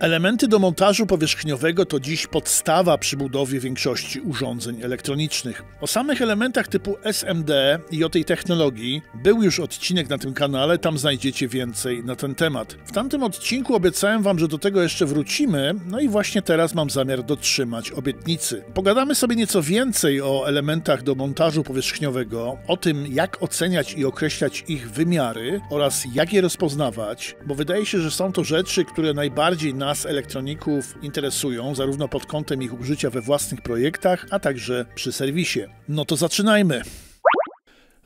Elementy do montażu powierzchniowego to dziś podstawa przy budowie większości urządzeń elektronicznych. O samych elementach typu SMD i o tej technologii był już odcinek na tym kanale, tam znajdziecie więcej na ten temat. W tamtym odcinku obiecałem Wam, że do tego jeszcze wrócimy, no i właśnie teraz mam zamiar dotrzymać obietnicy. Pogadamy sobie nieco więcej o elementach do montażu powierzchniowego, o tym jak oceniać i określać ich wymiary oraz jak je rozpoznawać, bo wydaje się, że są to rzeczy, które najbardziej na nas, elektroników, interesują, zarówno pod kątem ich użycia we własnych projektach, a także przy serwisie. No to zaczynajmy.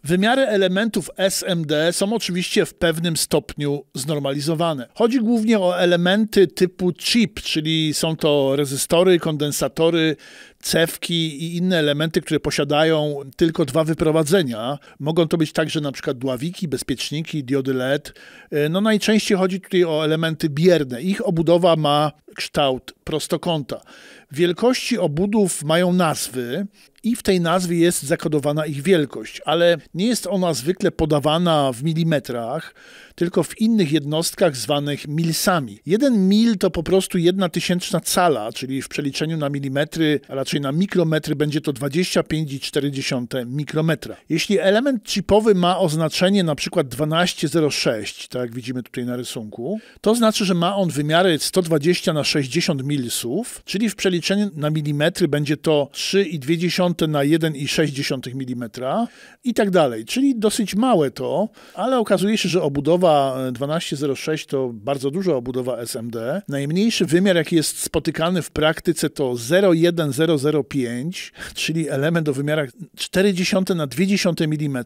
Wymiary elementów SMD są oczywiście w pewnym stopniu znormalizowane. Chodzi głównie o elementy typu chip, czyli są to rezystory, kondensatory cewki i inne elementy, które posiadają tylko dwa wyprowadzenia. Mogą to być także na przykład dławiki, bezpieczniki, diody LED. E, no najczęściej chodzi tutaj o elementy bierne. Ich obudowa ma kształt prostokąta. Wielkości obudów mają nazwy i w tej nazwie jest zakodowana ich wielkość, ale nie jest ona zwykle podawana w milimetrach, tylko w innych jednostkach zwanych milsami. Jeden mil to po prostu jedna tysięczna cala, czyli w przeliczeniu na milimetry, a raczej na mikrometry będzie to 25,4 mikrometra. Jeśli element chipowy ma oznaczenie np. 1206, tak jak widzimy tutaj na rysunku, to znaczy, że ma on wymiary 120 na 60 milsów, czyli w przeliczeniu na milimetry będzie to 3,2 na 1,6 mm i tak dalej. Czyli dosyć małe to, ale okazuje się, że obudowa obudowa e, 1206 to bardzo duża obudowa SMD. Najmniejszy wymiar, jaki jest spotykany w praktyce, to 01005, czyli element o wymiarach 0,4 na 0,2 mm,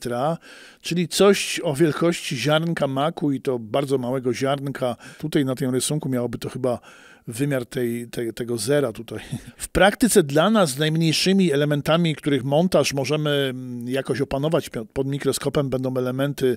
czyli coś o wielkości ziarnka maku i to bardzo małego ziarnka. Tutaj na tym rysunku miałoby to chyba wymiar tej, tego zera tutaj. W praktyce dla nas najmniejszymi elementami, których montaż możemy mm, jakoś opanować pod mikroskopem, będą elementy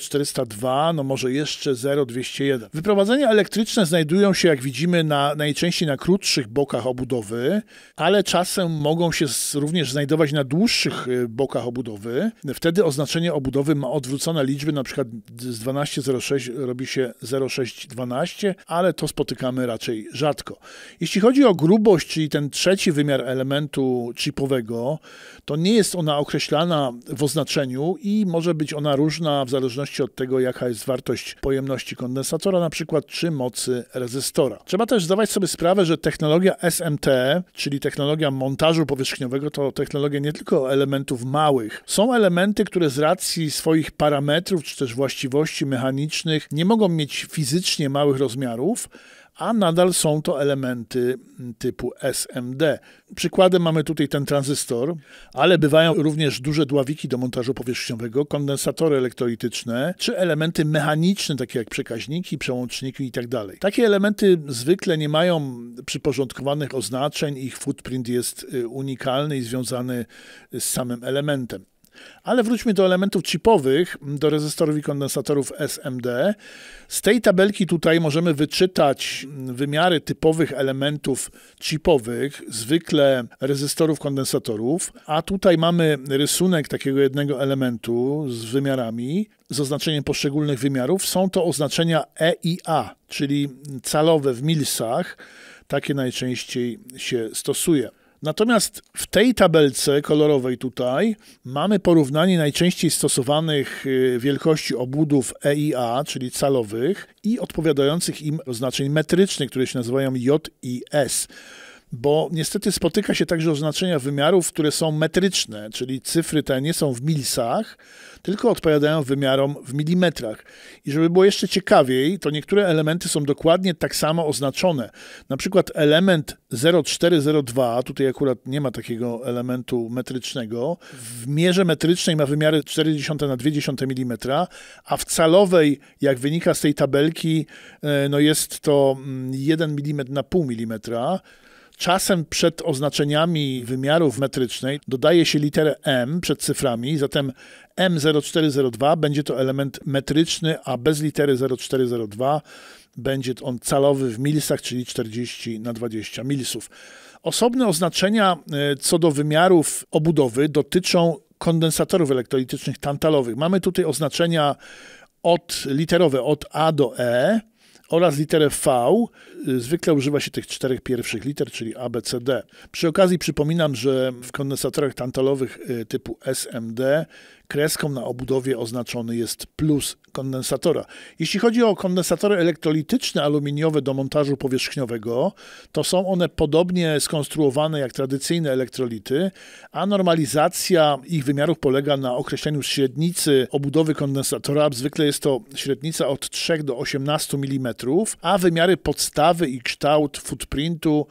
0402, y, no może jeszcze 0201. Wyprowadzenia elektryczne znajdują się, jak widzimy, na, najczęściej na krótszych bokach obudowy, ale czasem mogą się również znajdować na dłuższych y, bokach obudowy. Wtedy oznaczenie obudowy ma odwrócone liczby, na przykład z 1206 robi się 0612, ale to spotykamy raczej rzadko. Jeśli chodzi o grubość, czyli ten trzeci wymiar elementu chipowego, to nie jest ona określana w oznaczeniu i może być ona różna w zależności od tego, jaka jest wartość pojemności kondensatora, na przykład czy mocy rezystora. Trzeba też zdawać sobie sprawę, że technologia SMT, czyli technologia montażu powierzchniowego, to technologia nie tylko elementów małych. Są elementy, które z racji swoich parametrów czy też właściwości mechanicznych nie mogą mieć fizycznie małych rozmiarów, a nadal są to elementy typu SMD. Przykładem mamy tutaj ten tranzystor, ale bywają również duże dławiki do montażu powierzchniowego, kondensatory elektrolityczne, czy elementy mechaniczne, takie jak przekaźniki, przełączniki itd. Tak takie elementy zwykle nie mają przyporządkowanych oznaczeń, ich footprint jest y, unikalny i związany z samym elementem. Ale wróćmy do elementów chipowych, do rezystorów i kondensatorów SMD. Z tej tabelki tutaj możemy wyczytać wymiary typowych elementów chipowych, zwykle rezystorów, kondensatorów, a tutaj mamy rysunek takiego jednego elementu z wymiarami, z oznaczeniem poszczególnych wymiarów. Są to oznaczenia E i A, czyli calowe w milsach, takie najczęściej się stosuje. Natomiast w tej tabelce kolorowej tutaj mamy porównanie najczęściej stosowanych y, wielkości obudów EIA, czyli calowych, i odpowiadających im oznaczeń metrycznych, które się nazywają J i S bo niestety spotyka się także oznaczenia wymiarów, które są metryczne, czyli cyfry te nie są w milisach, tylko odpowiadają wymiarom w milimetrach. I żeby było jeszcze ciekawiej, to niektóre elementy są dokładnie tak samo oznaczone. Na przykład element 0402, tutaj akurat nie ma takiego elementu metrycznego, w mierze metrycznej ma wymiary 0,4 na 0,2 mm, a w calowej, jak wynika z tej tabelki, e, no jest to 1 mm na pół milimetra. Czasem przed oznaczeniami wymiarów metrycznej dodaje się literę M przed cyframi, zatem M0402 będzie to element metryczny, a bez litery 0402 będzie on calowy w milsach, czyli 40 na 20 milsów. Osobne oznaczenia e, co do wymiarów obudowy dotyczą kondensatorów elektrolitycznych tantalowych. Mamy tutaj oznaczenia od literowe od A do E, oraz literę V. Zwykle używa się tych czterech pierwszych liter, czyli ABCD. Przy okazji przypominam, że w kondensatorach tantalowych y, typu SMD Kreską na obudowie oznaczony jest plus kondensatora. Jeśli chodzi o kondensatory elektrolityczne aluminiowe do montażu powierzchniowego, to są one podobnie skonstruowane jak tradycyjne elektrolity, a normalizacja ich wymiarów polega na określeniu średnicy obudowy kondensatora. Zwykle jest to średnica od 3 do 18 mm, a wymiary podstawy i kształt footprintu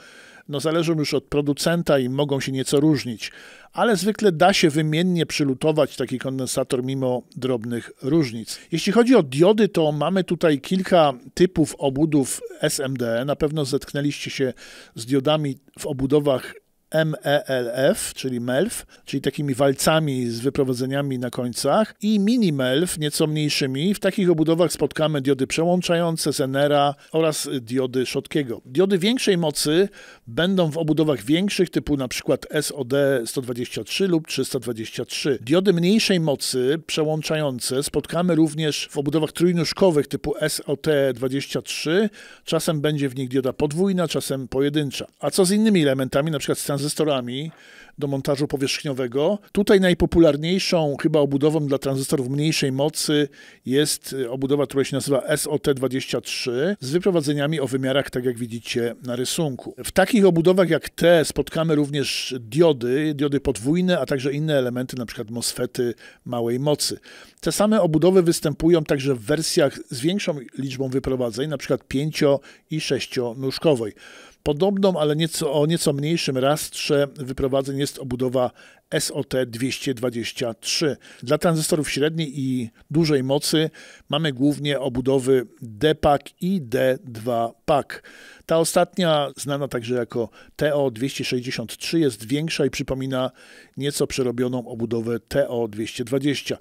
no zależą już od producenta i mogą się nieco różnić, ale zwykle da się wymiennie przylutować taki kondensator mimo drobnych różnic. Jeśli chodzi o diody, to mamy tutaj kilka typów obudów SMD. Na pewno zetknęliście się z diodami w obudowach MELF, czyli MELF, czyli takimi walcami z wyprowadzeniami na końcach i mini MELF, nieco mniejszymi. W takich obudowach spotkamy diody przełączające, Zenera oraz diody Szotkiego. Diody większej mocy będą w obudowach większych typu na przykład SOD 123 lub 323. Diody mniejszej mocy przełączające spotkamy również w obudowach trójnóżkowych typu SOT 23. Czasem będzie w nich dioda podwójna, czasem pojedyncza. A co z innymi elementami, na przykład z tranzystorami do montażu powierzchniowego. Tutaj najpopularniejszą chyba obudową dla tranzystorów mniejszej mocy jest y, obudowa, która się nazywa SOT23 z wyprowadzeniami o wymiarach, tak jak widzicie na rysunku. W takich obudowach jak te spotkamy również diody, diody podwójne, a także inne elementy, np. MOSFETy małej mocy. Te same obudowy występują także w wersjach z większą liczbą wyprowadzeń, np. 5 i 6 nóżkowej. Podobną, ale nieco, o nieco mniejszym rastrze wyprowadzeń jest obudowa SOT-223. Dla tranzystorów średniej i dużej mocy mamy głównie obudowy D-Pak i D2PAK. Ta ostatnia, znana także jako TO-263, jest większa i przypomina nieco przerobioną obudowę TO-220.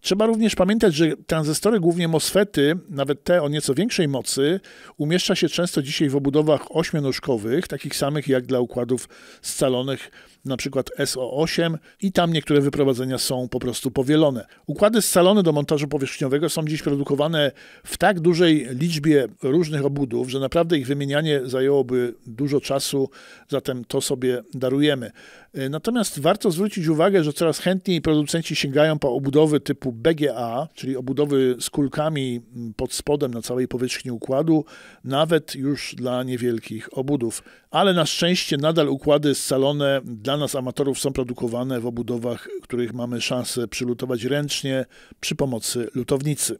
Trzeba również pamiętać, że tranzystory, głównie MOSFETy, nawet te o nieco większej mocy, umieszcza się często dzisiaj w obudowach ośmionóżkowych, takich samych jak dla układów scalonych na przykład SO8 i tam niektóre wyprowadzenia są po prostu powielone. Układy scalone do montażu powierzchniowego są dziś produkowane w tak dużej liczbie różnych obudów, że naprawdę ich wymienianie zajęłoby dużo czasu, zatem to sobie darujemy. Y, natomiast warto zwrócić uwagę, że coraz chętniej producenci sięgają po obudowy typu BGA, czyli obudowy z kulkami mm, pod spodem na całej powierzchni układu, nawet już dla niewielkich obudów ale na szczęście nadal układy scalone dla nas amatorów są produkowane w obudowach, których mamy szansę przylutować ręcznie przy pomocy lutownicy.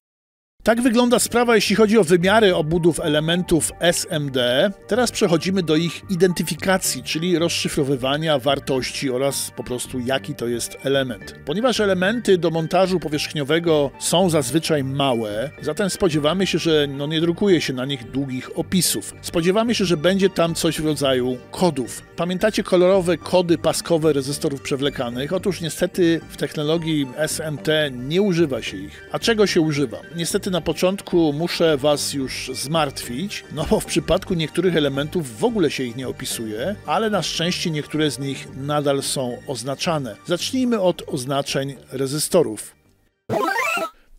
Tak wygląda sprawa, jeśli chodzi o wymiary obudów elementów SMD. Teraz przechodzimy do ich identyfikacji, czyli rozszyfrowywania wartości oraz po prostu jaki to jest element. Ponieważ elementy do montażu powierzchniowego są zazwyczaj małe, zatem spodziewamy się, że no nie drukuje się na nich długich opisów. Spodziewamy się, że będzie tam coś w rodzaju kodów. Pamiętacie kolorowe kody paskowe rezystorów przewlekanych? Otóż niestety w technologii SMT nie używa się ich. A czego się używa? Niestety na początku muszę Was już zmartwić, no bo w przypadku niektórych elementów w ogóle się ich nie opisuje, ale na szczęście niektóre z nich nadal są oznaczane. Zacznijmy od oznaczeń rezystorów.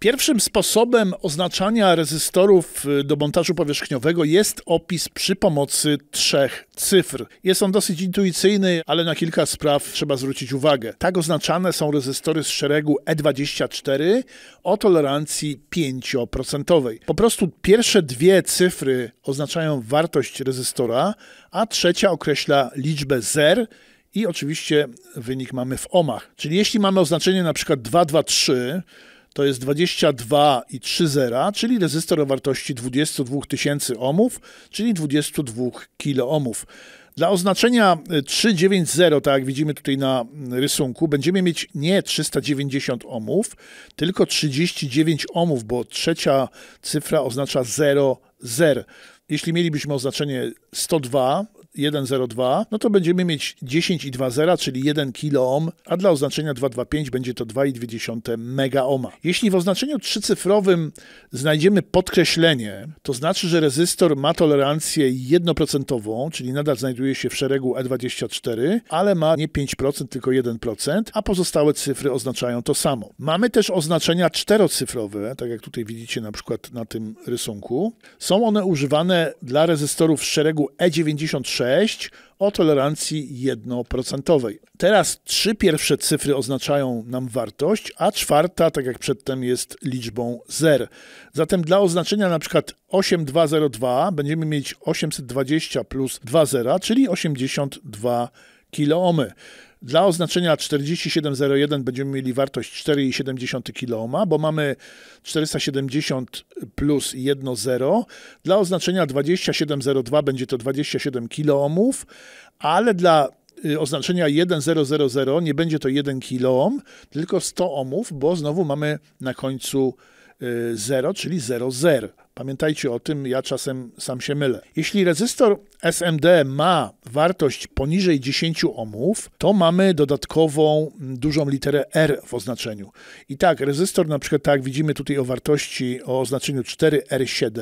Pierwszym sposobem oznaczania rezystorów y, do montażu powierzchniowego jest opis przy pomocy trzech cyfr. Jest on dosyć intuicyjny, ale na kilka spraw trzeba zwrócić uwagę. Tak oznaczane są rezystory z szeregu E24 o tolerancji 5%. Po prostu pierwsze dwie cyfry oznaczają wartość rezystora, a trzecia określa liczbę zer i oczywiście wynik mamy w omach. Czyli jeśli mamy oznaczenie na przykład 223, to jest 22,3 zera, czyli rezystor o wartości 22 tysięcy ohmów, czyli 22 kiloohmów. Dla oznaczenia 390, y, tak jak widzimy tutaj na y, rysunku, będziemy mieć nie 390 ohmów, tylko 39 ohmów, bo trzecia cyfra oznacza 0,0. Jeśli mielibyśmy oznaczenie 102, 1,02, no to będziemy mieć 10,20, czyli 1 kiloohm, a dla oznaczenia 225 będzie to 2,2 megaohma. Jeśli w oznaczeniu trzycyfrowym znajdziemy podkreślenie, to znaczy, że rezystor ma tolerancję 1%, czyli nadal znajduje się w szeregu E24, ale ma nie 5%, tylko 1%, a pozostałe cyfry oznaczają to samo. Mamy też oznaczenia czterocyfrowe, tak jak tutaj widzicie na przykład na tym rysunku. Są one używane dla rezystorów w szeregu E96, 6 o tolerancji 1%. Teraz trzy pierwsze cyfry oznaczają nam wartość, a czwarta, tak jak przedtem, jest liczbą 0. Zatem dla oznaczenia np. 8202 będziemy mieć 820 plus 20, zera, czyli 82 kiloomy. Dla oznaczenia 4701 będziemy mieli wartość 4,7 kOhm, bo mamy 470 plus 1,0. Dla oznaczenia 2702 będzie to 27 kOhm, ale dla y, oznaczenia 1000 nie będzie to 1 kOhm, tylko 100 ohmów, bo znowu mamy na końcu 0, czyli 0,0. Pamiętajcie o tym, ja czasem sam się mylę. Jeśli rezystor SMD ma wartość poniżej 10 ohmów, to mamy dodatkową mm, dużą literę R w oznaczeniu. I tak, rezystor na przykład, tak widzimy tutaj o wartości, o oznaczeniu 4R7,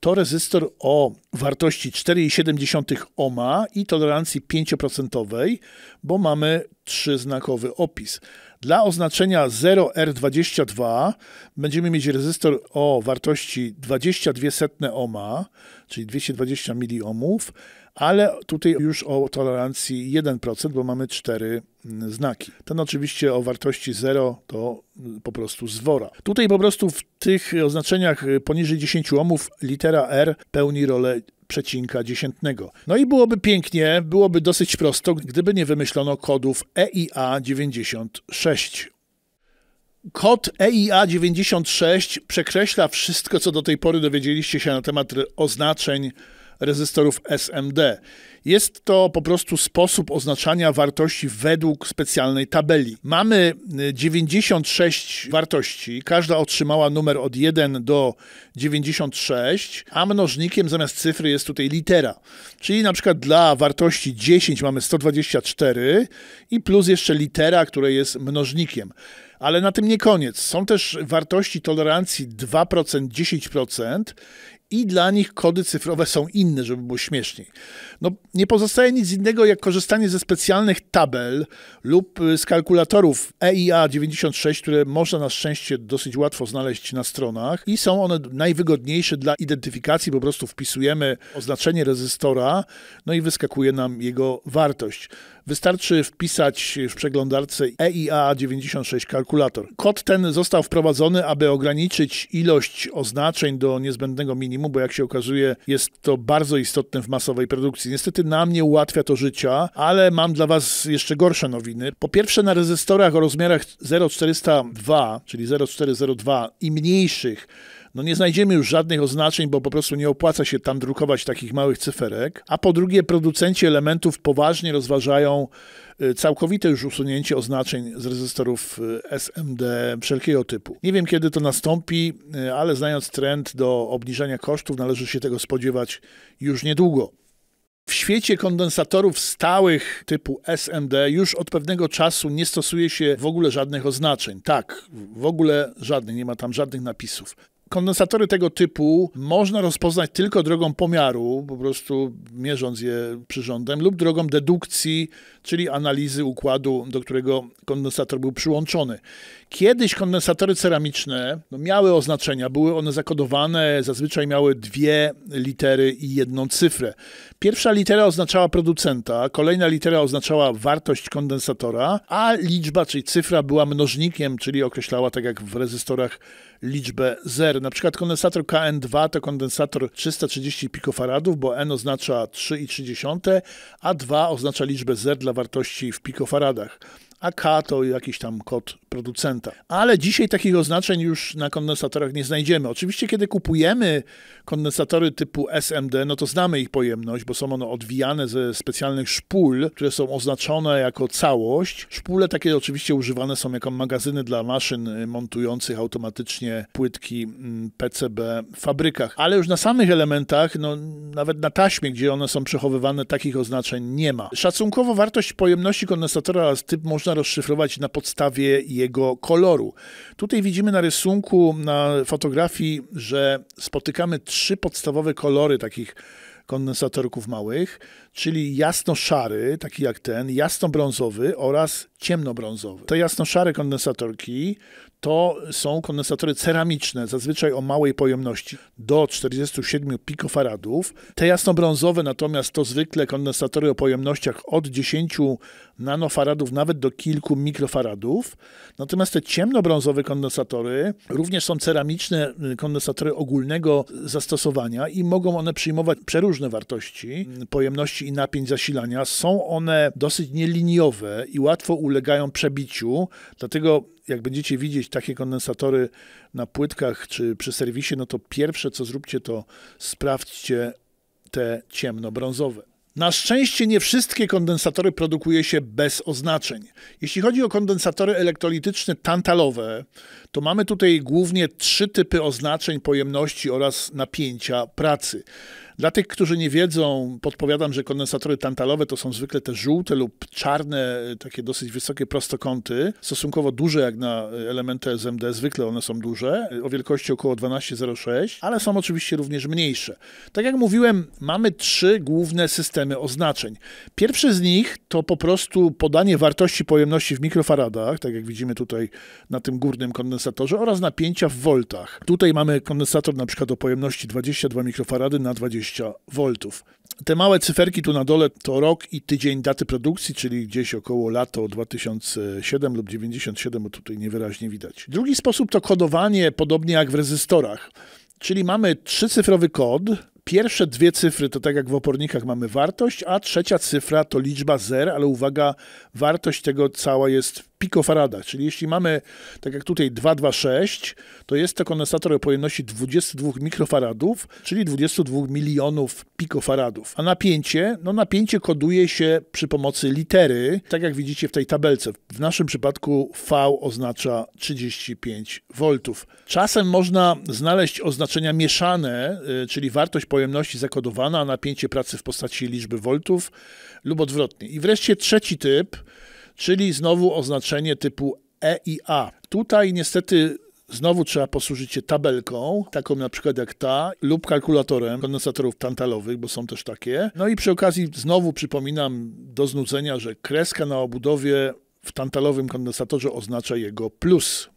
to rezystor o wartości 4,7 ohma i tolerancji 5%, bo mamy trzyznakowy opis. Dla oznaczenia 0R22 będziemy mieć rezystor o wartości 22 ohma, czyli 220 miliohmów, ale tutaj już o tolerancji 1%, bo mamy cztery mm, znaki. Ten oczywiście o wartości 0 to mm, po prostu zwora. Tutaj po prostu w tych oznaczeniach y, poniżej 10 ohmów litera R pełni rolę przecinka dziesiętnego. No i byłoby pięknie, byłoby dosyć prosto, gdyby nie wymyślono kodów EIA96. Kod EIA96 przekreśla wszystko, co do tej pory dowiedzieliście się na temat oznaczeń rezystorów SMD. Jest to po prostu sposób oznaczania wartości według specjalnej tabeli. Mamy 96 y, wartości, każda otrzymała numer od 1 do 96, a mnożnikiem zamiast cyfry jest tutaj litera. Czyli na przykład dla wartości 10 mamy 124 i plus jeszcze litera, która jest mnożnikiem. Ale na tym nie koniec. Są też wartości tolerancji 2%, 10% i dla nich kody cyfrowe są inne, żeby było śmieszniej. No, nie pozostaje nic innego jak korzystanie ze specjalnych tabel lub y, z kalkulatorów EIA96, które można na szczęście dosyć łatwo znaleźć na stronach i są one najwygodniejsze dla identyfikacji. Po prostu wpisujemy oznaczenie rezystora, no i wyskakuje nam jego wartość. Wystarczy wpisać w przeglądarce EIA96 kalkulator. Kod ten został wprowadzony, aby ograniczyć ilość oznaczeń do niezbędnego minimum minimum, bo jak się okazuje, jest to bardzo istotne w masowej produkcji. Niestety nam nie ułatwia to życia, ale mam dla Was jeszcze gorsze nowiny. Po pierwsze, na rezystorach o rozmiarach 0402, czyli 0402 i mniejszych, no nie znajdziemy już żadnych oznaczeń, bo po prostu nie opłaca się tam drukować takich małych cyferek. A po drugie, producenci elementów poważnie rozważają y, całkowite już usunięcie oznaczeń z rezystorów y, SMD wszelkiego typu. Nie wiem, kiedy to nastąpi, y, ale znając trend do obniżania kosztów, należy się tego spodziewać już niedługo. W świecie kondensatorów stałych typu SMD już od pewnego czasu nie stosuje się w ogóle żadnych oznaczeń. Tak, w ogóle żadnych, nie ma tam żadnych napisów kondensatory tego typu można rozpoznać tylko drogą pomiaru, po prostu mierząc je przyrządem, lub drogą dedukcji, czyli analizy układu, do którego kondensator był przyłączony. Kiedyś kondensatory ceramiczne no, miały oznaczenia, były one zakodowane, zazwyczaj miały dwie litery i jedną cyfrę. Pierwsza litera oznaczała producenta, kolejna litera oznaczała wartość kondensatora, a liczba, czyli cyfra była mnożnikiem, czyli określała tak jak w rezystorach liczbę zer. Na przykład kondensator KN2 to kondensator 330 pikofaradów, bo N oznacza 3,3, a 2 oznacza liczbę zer dla wartości w pikofaradach a K to jakiś tam kod producenta. Ale dzisiaj takich oznaczeń już na kondensatorach nie znajdziemy. Oczywiście, kiedy kupujemy kondensatory typu SMD, no to znamy ich pojemność, bo są one odwijane ze specjalnych szpul, które są oznaczone jako całość. Szpule takie oczywiście używane są jako magazyny dla maszyn montujących automatycznie płytki mm, PCB w fabrykach. Ale już na samych elementach, no nawet na taśmie, gdzie one są przechowywane, takich oznaczeń nie ma. Szacunkowo wartość pojemności kondensatora z typ można rozszyfrować na podstawie jego koloru. Tutaj widzimy na rysunku, na fotografii, że spotykamy trzy podstawowe kolory takich kondensatorków małych czyli jasno-szary, taki jak ten, jasno-brązowy oraz ciemno brązowy. Te jasno-szare kondensatorki to są kondensatory ceramiczne, zazwyczaj o małej pojemności, do 47 pikofaradów. Te jasno brązowe natomiast to zwykle kondensatory o pojemnościach od 10 nanofaradów nawet do kilku mikrofaradów. Natomiast te ciemno brązowe kondensatory również są ceramiczne y, kondensatory ogólnego zastosowania i mogą one przyjmować przeróżne wartości y, pojemności i napięć zasilania. Są one dosyć nieliniowe i łatwo ulegają przebiciu, dlatego jak będziecie widzieć takie kondensatory na płytkach czy przy serwisie, no to pierwsze co zróbcie to sprawdźcie te ciemnobrązowe. Na szczęście nie wszystkie kondensatory produkuje się bez oznaczeń. Jeśli chodzi o kondensatory elektrolityczne tantalowe, to mamy tutaj głównie trzy typy oznaczeń pojemności oraz napięcia pracy. Dla tych, którzy nie wiedzą, podpowiadam, że kondensatory tantalowe to są zwykle te żółte lub czarne, e, takie dosyć wysokie prostokąty, stosunkowo duże jak na e, elementy SMD, zwykle one są duże, e, o wielkości około 12,06, ale są oczywiście również mniejsze. Tak jak mówiłem, mamy trzy główne systemy oznaczeń. Pierwszy z nich to po prostu podanie wartości pojemności w mikrofaradach, tak jak widzimy tutaj na tym górnym kondensatorze, oraz napięcia w voltach. Tutaj mamy kondensator na przykład o pojemności 22 mikrofarady na 20 120 V. Te małe cyferki tu na dole to rok i tydzień daty produkcji, czyli gdzieś około lato 2007 lub 97, bo tutaj niewyraźnie widać. Drugi sposób to kodowanie, podobnie jak w rezystorach. Czyli mamy trzycyfrowy kod, Pierwsze dwie cyfry to tak jak w opornikach mamy wartość, a trzecia cyfra to liczba zer, ale uwaga, wartość tego cała jest w pikofaradach, czyli jeśli mamy, tak jak tutaj 226, to jest to kondensator o pojemności 22 mikrofaradów, czyli 22 milionów pikofaradów. A napięcie, no napięcie koduje się przy pomocy litery, tak jak widzicie w tej tabelce. W naszym przypadku V oznacza 35 V. Czasem można znaleźć oznaczenia mieszane, y, czyli wartość pojemności zakodowana, a napięcie pracy w postaci liczby voltów lub odwrotnie. I wreszcie trzeci typ, czyli znowu oznaczenie typu E i A. Tutaj niestety Znowu trzeba posłużyć się tabelką, taką na przykład jak ta, lub kalkulatorem kondensatorów tantalowych, bo są też takie. No i przy okazji znowu przypominam do znudzenia, że kreska na obudowie w tantalowym kondensatorze oznacza jego plus.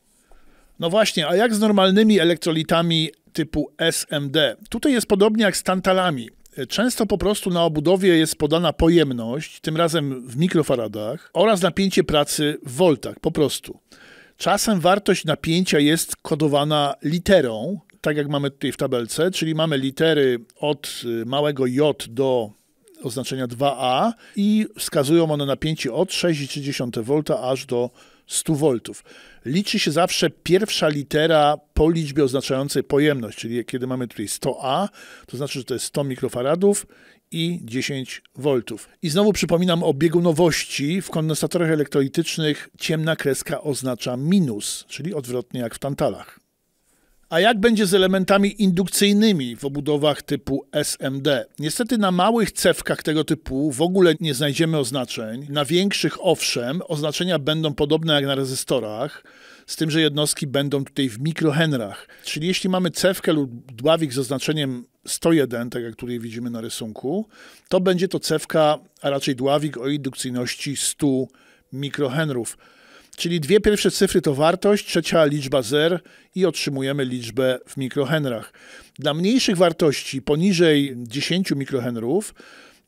No właśnie, a jak z normalnymi elektrolitami typu SMD? Tutaj jest podobnie jak z tantalami. Często po prostu na obudowie jest podana pojemność, tym razem w mikrofaradach, oraz napięcie pracy w voltach, po prostu. Czasem wartość napięcia jest kodowana literą, tak jak mamy tutaj w tabelce, czyli mamy litery od y, małego j do oznaczenia 2a i wskazują one napięcie od 6,3 V aż do 100 V. Liczy się zawsze pierwsza litera po liczbie oznaczającej pojemność, czyli kiedy mamy tutaj 100A, to znaczy, że to jest 100 mikrofaradów i 10 V. I znowu przypominam o biegunowości. W kondensatorach elektrolitycznych ciemna kreska oznacza minus, czyli odwrotnie jak w tantalach. A jak będzie z elementami indukcyjnymi w obudowach typu SMD? Niestety na małych cewkach tego typu w ogóle nie znajdziemy oznaczeń. Na większych owszem, oznaczenia będą podobne jak na rezystorach, z tym, że jednostki będą tutaj w mikrohenrach. Czyli jeśli mamy cewkę lub dławik z oznaczeniem 101, tak jak tutaj widzimy na rysunku, to będzie to cewka, a raczej dławik o indukcyjności 100 mikrohenrów. Czyli dwie pierwsze cyfry to wartość, trzecia liczba zer i otrzymujemy liczbę w mikrohenrach. Dla mniejszych wartości poniżej 10 mikrohenrów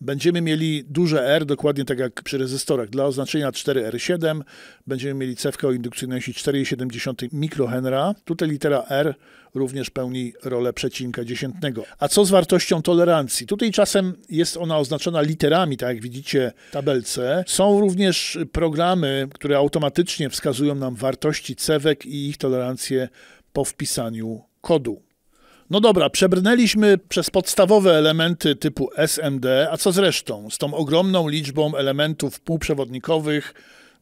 Będziemy mieli duże R, dokładnie tak jak przy rezystorach. Dla oznaczenia 4R7 będziemy mieli cewkę o indukcyjności 4,7 mikrohenra. Tutaj litera R również pełni rolę przecinka dziesiętnego. A co z wartością tolerancji? Tutaj czasem jest ona oznaczona literami, tak jak widzicie w tabelce. Są również programy, które automatycznie wskazują nam wartości cewek i ich tolerancję po wpisaniu kodu. No dobra, przebrnęliśmy przez podstawowe elementy typu SMD, a co z resztą? Z tą ogromną liczbą elementów półprzewodnikowych,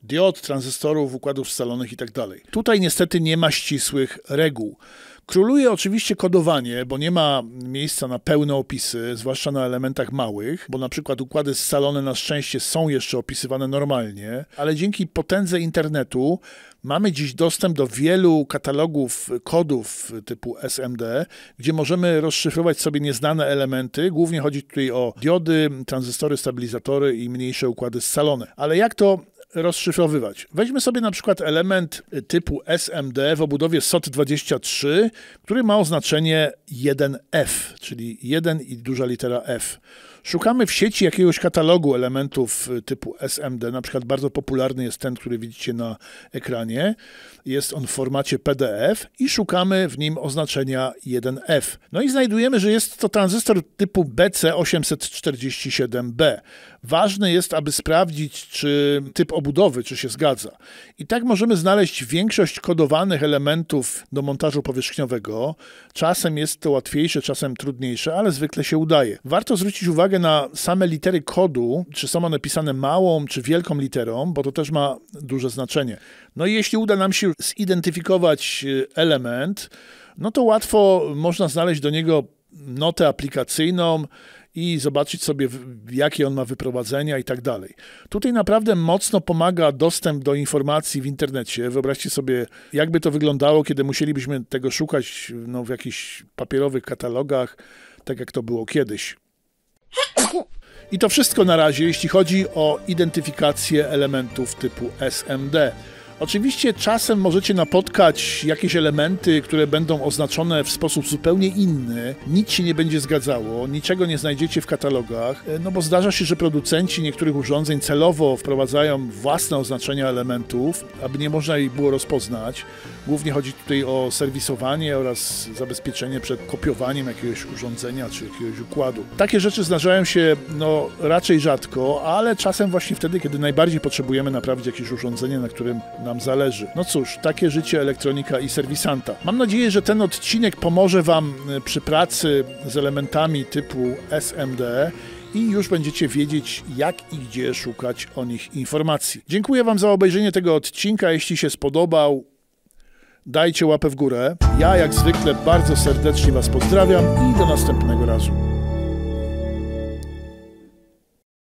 diod, tranzystorów, układów scalonych itd. Tak Tutaj niestety nie ma ścisłych reguł. Króluje oczywiście kodowanie, bo nie ma miejsca na pełne opisy, zwłaszcza na elementach małych, bo na przykład układy scalone na szczęście są jeszcze opisywane normalnie, ale dzięki potędze internetu mamy dziś dostęp do wielu katalogów kodów typu SMD, gdzie możemy rozszyfrować sobie nieznane elementy. Głównie chodzi tutaj o diody, tranzystory, stabilizatory i mniejsze układy scalone. Ale jak to rozszyfrowywać. Weźmy sobie na przykład element typu SMD w obudowie SOT23, który ma oznaczenie 1F, czyli 1 i duża litera F. Szukamy w sieci jakiegoś katalogu elementów typu SMD, na przykład bardzo popularny jest ten, który widzicie na ekranie. Jest on w formacie PDF i szukamy w nim oznaczenia 1F. No i znajdujemy, że jest to tranzystor typu BC847B. Ważne jest, aby sprawdzić, czy typ obudowy obudowy, czy się zgadza. I tak możemy znaleźć większość kodowanych elementów do montażu powierzchniowego. Czasem jest to łatwiejsze, czasem trudniejsze, ale zwykle się udaje. Warto zwrócić uwagę na same litery kodu, czy są one pisane małą, czy wielką literą, bo to też ma duże znaczenie. No i jeśli uda nam się zidentyfikować y, element, no to łatwo można znaleźć do niego notę aplikacyjną, i zobaczyć sobie, jakie on ma wyprowadzenia i tak dalej. Tutaj naprawdę mocno pomaga dostęp do informacji w internecie. Wyobraźcie sobie, jakby to wyglądało, kiedy musielibyśmy tego szukać no, w jakichś papierowych katalogach, tak jak to było kiedyś. I to wszystko na razie, jeśli chodzi o identyfikację elementów typu SMD. Oczywiście czasem możecie napotkać jakieś elementy, które będą oznaczone w sposób zupełnie inny. Nic się nie będzie zgadzało, niczego nie znajdziecie w katalogach, e, no bo zdarza się, że producenci niektórych urządzeń celowo wprowadzają własne oznaczenia elementów, aby nie można ich było rozpoznać. Głównie chodzi tutaj o serwisowanie oraz zabezpieczenie przed kopiowaniem jakiegoś urządzenia czy jakiegoś układu. Takie rzeczy zdarzają się no, raczej rzadko, ale czasem właśnie wtedy, kiedy najbardziej potrzebujemy naprawić jakieś urządzenie, na którym nam zależy. No cóż, takie życie elektronika i serwisanta. Mam nadzieję, że ten odcinek pomoże Wam y, przy pracy z elementami typu SMD i już będziecie wiedzieć, jak i gdzie szukać o nich informacji. Dziękuję Wam za obejrzenie tego odcinka. Jeśli się spodobał, dajcie łapę w górę. Ja, jak zwykle, bardzo serdecznie Was pozdrawiam i do następnego razu.